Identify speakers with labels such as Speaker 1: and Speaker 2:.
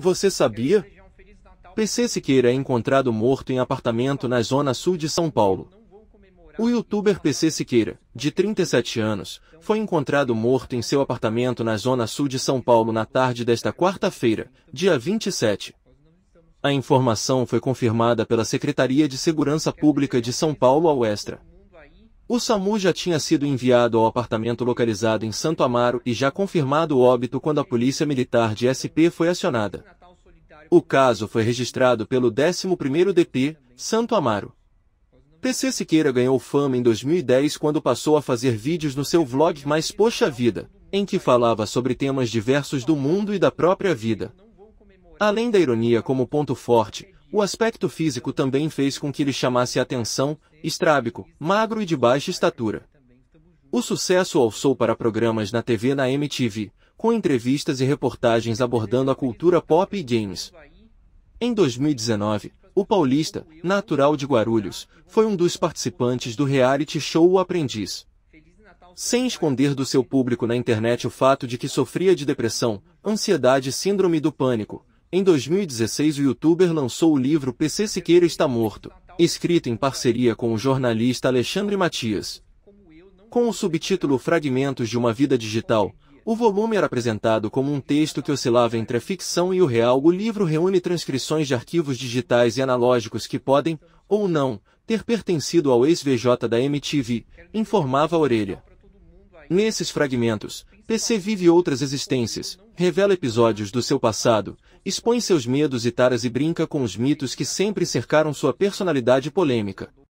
Speaker 1: Você sabia? PC Siqueira é encontrado morto em apartamento na zona sul de São Paulo. O youtuber PC Siqueira, de 37 anos, foi encontrado morto em seu apartamento na zona sul de São Paulo na tarde desta quarta-feira, dia 27. A informação foi confirmada pela Secretaria de Segurança Pública de São Paulo ao Extra. O SAMU já tinha sido enviado ao apartamento localizado em Santo Amaro e já confirmado o óbito quando a Polícia Militar de SP foi acionada. O caso foi registrado pelo 11º DP, Santo Amaro. PC Siqueira ganhou fama em 2010 quando passou a fazer vídeos no seu vlog Mais Poxa Vida, em que falava sobre temas diversos do mundo e da própria vida. Além da ironia como ponto forte, o aspecto físico também fez com que ele chamasse a atenção, estrábico, magro e de baixa estatura. O sucesso alçou para programas na TV na MTV, com entrevistas e reportagens abordando a cultura pop e games. Em 2019, o paulista, natural de Guarulhos, foi um dos participantes do reality show O Aprendiz. Sem esconder do seu público na internet o fato de que sofria de depressão, ansiedade e síndrome do pânico, em 2016, o youtuber lançou o livro PC Siqueira Está Morto, escrito em parceria com o jornalista Alexandre Matias. Com o subtítulo Fragmentos de uma Vida Digital, o volume era apresentado como um texto que oscilava entre a ficção e o real. O livro reúne transcrições de arquivos digitais e analógicos que podem, ou não, ter pertencido ao ex-VJ da MTV, informava a orelha. Nesses fragmentos, PC vive outras existências, revela episódios do seu passado, expõe seus medos e taras e brinca com os mitos que sempre cercaram sua personalidade polêmica.